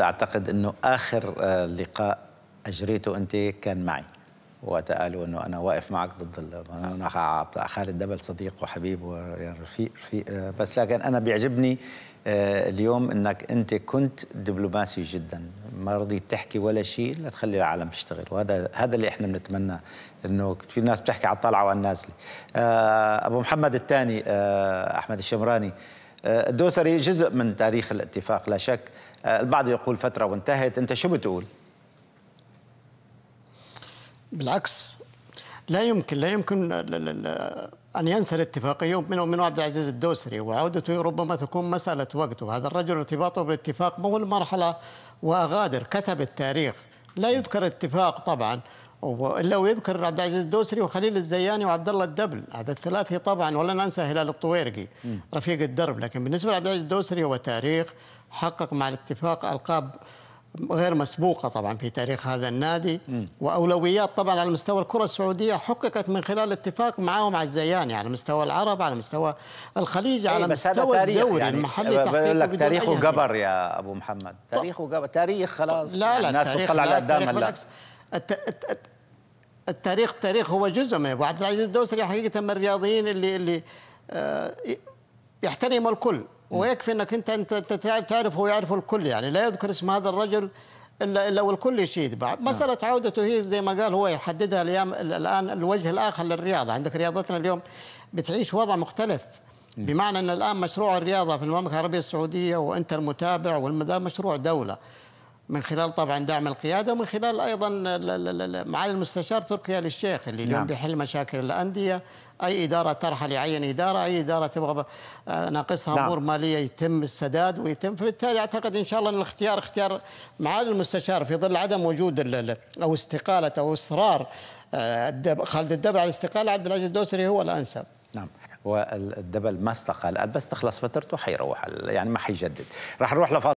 أعتقد أنه آخر آه، لقاء أجريته أنت كان معي وقت قالوا أنه أنا واقف معك ضد أنا خالد دبل صديق وحبيب ورفيق يعني رفيق آه، بس لكن أنا بيعجبني آه، اليوم أنك أنت كنت دبلوماسي جدا ما رضيت تحكي ولا شيء لتخلي العالم يشتغل وهذا هذا اللي احنا بنتمناه انه في ناس بتحكي على الطلعه وعلى النازله ابو محمد الثاني احمد الشمراني آه، الدوسري جزء من تاريخ الاتفاق لا شك آه، البعض يقول فترة وانتهت أنت شو بتقول؟ بالعكس لا يمكن لا يمكن أن ينسى الاتفاق يوم من من عبد العزيز الدوسري وعودته ربما تكون مسألة وقت وهذا الرجل ارتباطه بالاتفاق مو المرحلة وأغادر كتب التاريخ لا يذكر اتفاق طبعا الا ويذكر عبد العزيز الدوسري وخليل الزياني وعبد الله الدبل هذا الثلاثي طبعا ولا ننسى هلال الطويرقي رفيق الدرب لكن بالنسبه لعبد العزيز الدوسري هو تاريخ حقق مع الاتفاق القاب غير مسبوقة طبعا في تاريخ هذا النادي وأولويات طبعا على مستوى الكرة السعودية حققت من خلال اتفاق معهم مع الزياني على مستوى العرب على مستوى الخليج على إيه، مستوى الدوري يعني المحلي بقول لك تاريخه قبر يا أبو محمد تاريخه قبر تاريخ خلاص لا لا يعني الناس تطلع على قدام التاريخ التاريخ هو جزء منه وعبد العزيز الدوسري حقيقه من الرياضيين اللي اللي آه، يحترم الكل ويكفي انك انت انت تعرفه ويعرف الكل يعني لا يذكر اسم هذا الرجل الا الا والكل يشيد بعد نعم. مساله عودته هي زي ما قال هو يحددها الايام الان الوجه الاخر للرياضه عندك رياضتنا اليوم بتعيش وضع مختلف نعم. بمعنى ان الان مشروع الرياضه في المملكه العربيه السعوديه وانت المتابع والمدى مشروع دوله من خلال طبعا دعم القياده ومن خلال ايضا معالي المستشار تركيا للشيخ اللي اليوم نعم. بيحل مشاكل الانديه اي اداره ترحل يعين اداره اي اداره تبغى آه، ناقصها نعم. امور ماليه يتم السداد ويتم فبالتالي اعتقد ان شاء الله ان الاختيار اختيار معالي المستشار في ظل عدم وجود او استقاله او اصرار آه، خالد الدبع على الاستقاله عبد العزيز الدوسري هو الانسب نعم والدبل ما استقال بس تخلص فترته حيروح يعني ما حيجدد راح نروح لفاصل